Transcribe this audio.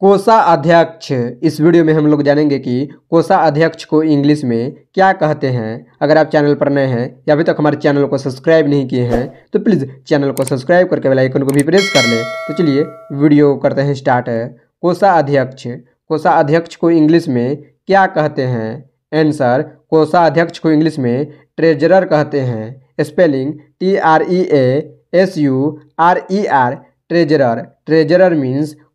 कोसा अध्यक्ष इस वीडियो में हम लोग जानेंगे कि कोसा अध्यक्ष को इंग्लिश में क्या कहते हैं अगर आप चैनल पर नए हैं या अभी तक हमारे चैनल को सब्सक्राइब नहीं किए हैं तो प्लीज़ चैनल को सब्सक्राइब करके बेल आइकन को भी प्रेस कर लें तो चलिए वीडियो करते हैं स्टार्ट है। कोसा अध्यक्ष कोसा अध्यक्ष को इंग्लिश में क्या कहते हैं एंसर कोसा अध्यक्ष को इंग्लिश में ट्रेजरर कहते हैं spelling T R E A S U R E R treasurer treasurer means